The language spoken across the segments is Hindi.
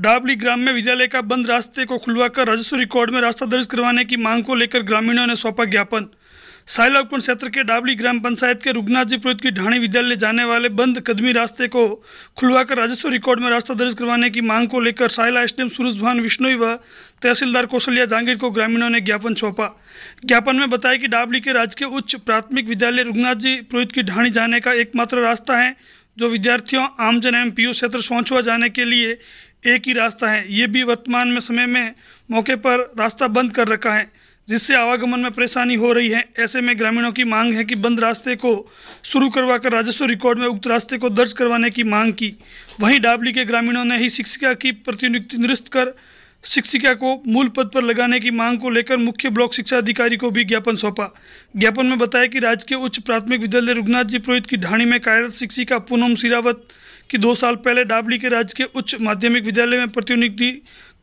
डाबली ग्राम में विद्यालय का बंद रास्ते को खुलवाकर राजस्व रिकॉर्ड में रास्ता दर्ज करवाने की मांग को लेकर ग्रामीणों ने सौंपा ज्ञापन साहिला क्षेत्र के डाबली ग्राम पंचायत के रुगनाथ जी पुरोहित की ढाणी विद्यालय जाने वाले बंद कदमी रास्ते को खुलवाकर राजस्व रिकॉर्ड में रास्ता दर्ज करवाने की मांग को लेकर साइला एसडीएम सूरज भान विष्णोई व तहसीलदार कौशल्या जांगीर को ग्रामीणों ने ज्ञापन सौंपा ज्ञापन में बताया कि डाबली के राजकीय उच्च प्राथमिक विद्यालय रुगनाथ जी पुरोहित की ढाणी जाने का एकमात्र रास्ता है जो विद्यार्थियों आमजन एवं पीयू क्षेत्र सोचवा जाने के लिए एक ही रास्ता है ये भी वर्तमान में समय में मौके पर रास्ता बंद कर रखा है जिससे आवागमन में परेशानी हो रही है ऐसे में ग्रामीणों की मांग है कि बंद रास्ते को शुरू करवाकर राजस्व रिकॉर्ड में उक्त रास्ते को दर्ज करवाने की मांग की वहीं डाबली के ग्रामीणों ने ही शिक्षिका की प्रतिनियुक्ति निरस्त कर शिक्षिका को मूल पद पर लगाने की मांग को लेकर मुख्य ब्लॉक शिक्षा अधिकारी को भी ज्ञापन सौंपा ज्ञापन में बताया कि राज्य के उच्च प्राथमिक विद्यालय रघुनाथ जी पुरोहित की ढाणी में कार्यरत शिक्षिका पूनम सिरावत कि दो साल पहले डाबली के राजकीय उच्च माध्यमिक विद्यालय में प्रतिनियुक्ति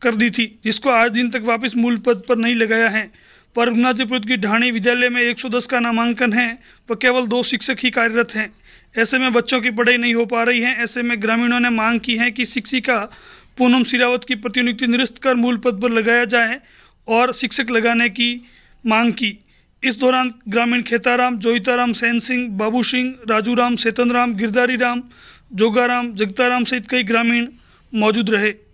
कर दी थी जिसको आज दिन तक वापस मूल पद पर नहीं लगाया है पर अरुणाचल की ढाणी विद्यालय में 110 का नामांकन है पर केवल दो शिक्षक ही कार्यरत हैं ऐसे में बच्चों की पढ़ाई नहीं हो पा रही है ऐसे में ग्रामीणों ने मांग की है कि शिक्षिका पूनम सिरावत की प्रतिनियुक्ति निरस्त कर मूल पद पर लगाया जाए और शिक्षक लगाने की मांग की इस दौरान ग्रामीण खेताराम जोईताराम सैन सिंह बाबू सिंह राजू राम सेतन राम गिरधारी राम जोगाराम जगताराम सहित कई ग्रामीण मौजूद रहे